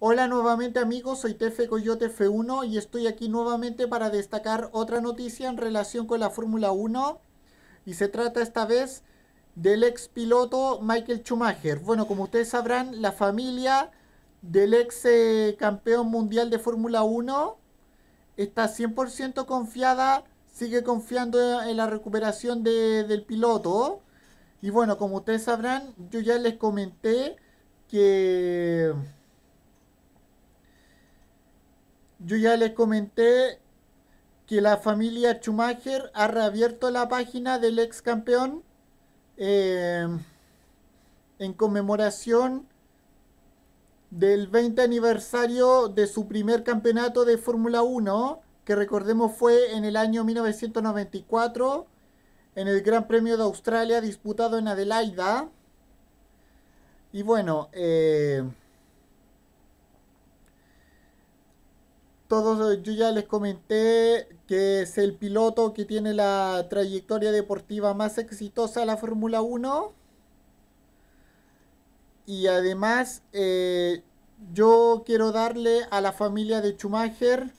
Hola nuevamente amigos, soy Tefe Coyote F1 y estoy aquí nuevamente para destacar otra noticia en relación con la Fórmula 1 y se trata esta vez del ex piloto Michael Schumacher. Bueno, como ustedes sabrán, la familia del ex eh, campeón mundial de Fórmula 1 está 100% confiada, sigue confiando en la recuperación del piloto. Y bueno, como ustedes sabrán, yo ya les comenté que yo ya les comenté que la familia Schumacher ha reabierto la página del ex campeón eh, en conmemoración del 20 aniversario de su primer campeonato de Fórmula 1, que recordemos fue en el año 1994, en el Gran Premio de Australia disputado en Adelaida. Y bueno, eh, todos, eh, yo ya les comenté que es el piloto que tiene la trayectoria deportiva más exitosa de la Fórmula 1. Y además, eh, yo quiero darle a la familia de Schumacher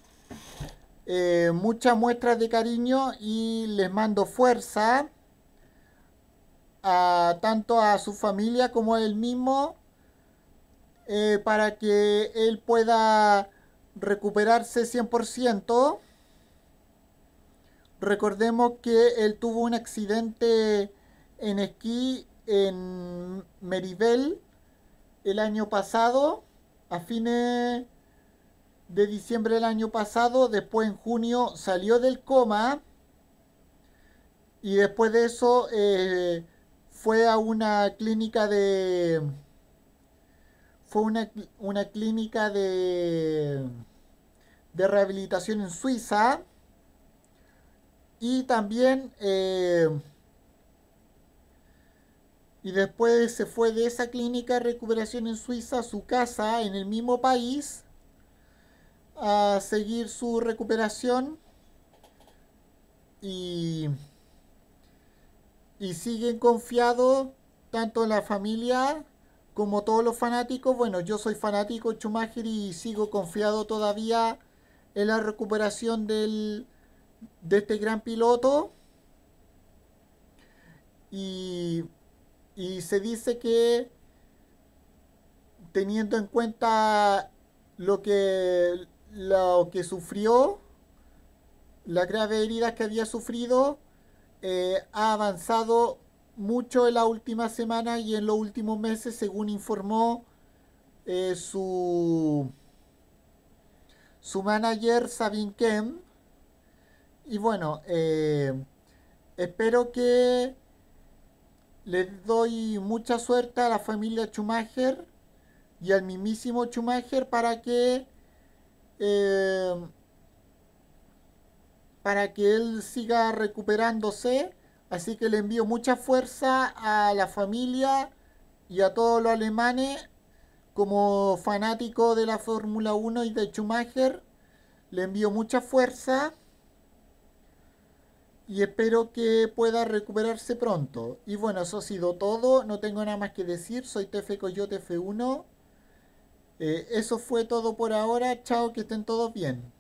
eh, muchas muestras de cariño y les mando fuerza a, tanto a su familia como a él mismo para que él pueda recuperarse 100%. Recordemos que él tuvo un accidente en esquí en Meribel el año pasado, a fines de diciembre del año pasado, después en junio salió del coma y después de eso eh, fue a una clínica de... Fue una clínica de de rehabilitación en Suiza. Y también... Eh, y después se fue de esa clínica de recuperación en Suiza a su casa, en el mismo país, a seguir su recuperación. Y, y siguen confiados tanto la familia como todos los fanáticos. Bueno, yo soy fanático Schumacher y sigo confiado todavía en la recuperación del, de este gran piloto. Y, y se dice que teniendo en cuenta lo que, lo que sufrió, La grave herida que había sufrido, eh, ha avanzado mucho en la última semana y en los últimos meses, según informó eh, su su manager Sabin Kem. Y bueno, eh, espero que les doy mucha suerte a la familia Schumacher y al mismísimo Schumacher para que eh, para que él siga recuperándose. Así que le envío mucha fuerza a la familia y a todos los alemanes como fanático de la Fórmula 1 y de Schumacher, le envío mucha fuerza y espero que pueda recuperarse pronto. Y bueno, eso ha sido todo, no tengo nada más que decir, soy TF Coyote F1. Eh, eso fue todo por ahora, chao, que estén todos bien.